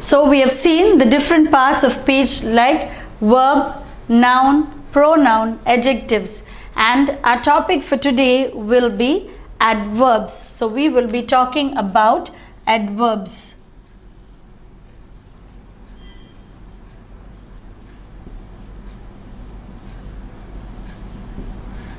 So we have seen the different parts of speech like verb, noun, pronoun, adjectives and our topic for today will be adverbs. So we will be talking about adverbs.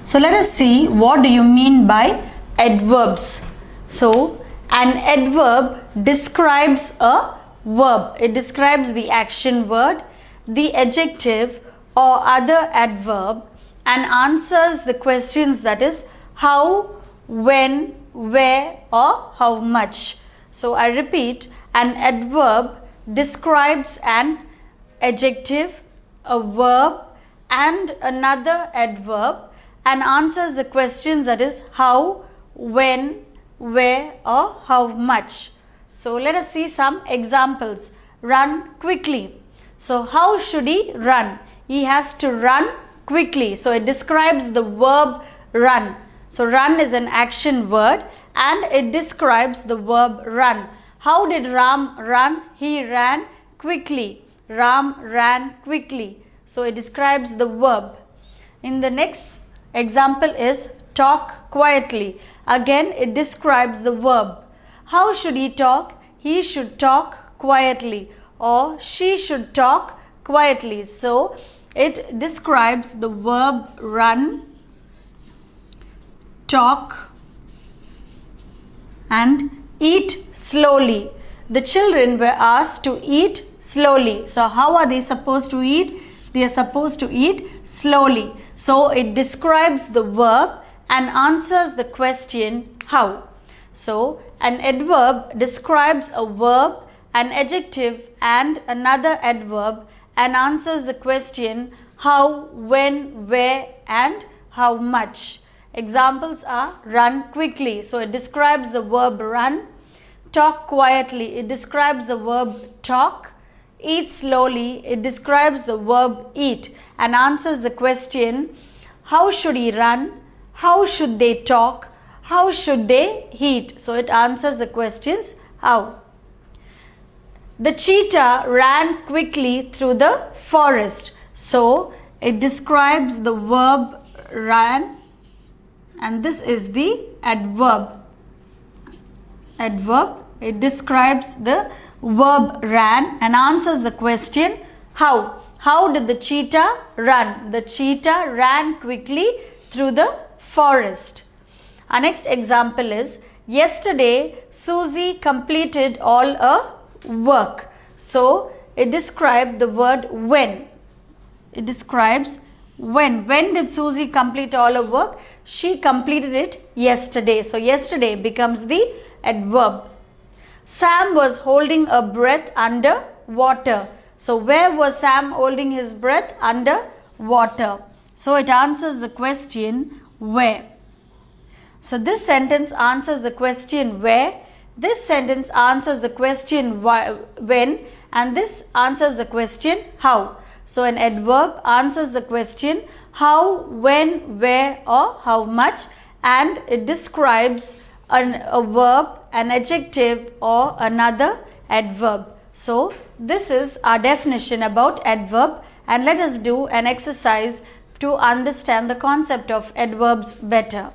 So let us see what do you mean by adverbs. So an adverb describes a verb. It describes the action word, the adjective or other adverb and answers the questions that is how, when, where or how much. So I repeat, an adverb describes an adjective, a verb and another adverb and answers the questions that is how, when, where or how much. So let us see some examples. Run quickly. So how should he run? He has to run quickly. So it describes the verb run. So run is an action word and it describes the verb run. How did Ram run? He ran quickly. Ram ran quickly. So it describes the verb. In the next example is talk quietly. Again it describes the verb. How should he talk? He should talk quietly or she should talk quietly. So, it describes the verb run, talk and eat slowly. The children were asked to eat slowly. So, how are they supposed to eat? They are supposed to eat slowly. So, it describes the verb and answers the question how. So, an adverb describes a verb, an adjective and another adverb and answers the question how, when, where and how much. Examples are run quickly. So, it describes the verb run. Talk quietly. It describes the verb talk. Eat slowly. It describes the verb eat and answers the question how should he run? How should they talk? how should they heat? So it answers the questions how. The cheetah ran quickly through the forest. So it describes the verb ran and this is the adverb. Adverb. It describes the verb ran and answers the question how. How did the cheetah run? The cheetah ran quickly through the forest. Our next example is yesterday Susie completed all her work. So it describes the word when. It describes when. When did Susie complete all her work? She completed it yesterday. So yesterday becomes the adverb. Sam was holding a breath under water. So where was Sam holding his breath? Under water. So it answers the question where. So this sentence answers the question where, this sentence answers the question why, when and this answers the question how. So an adverb answers the question how, when, where or how much and it describes an, a verb, an adjective or another adverb. So this is our definition about adverb and let us do an exercise to understand the concept of adverbs better.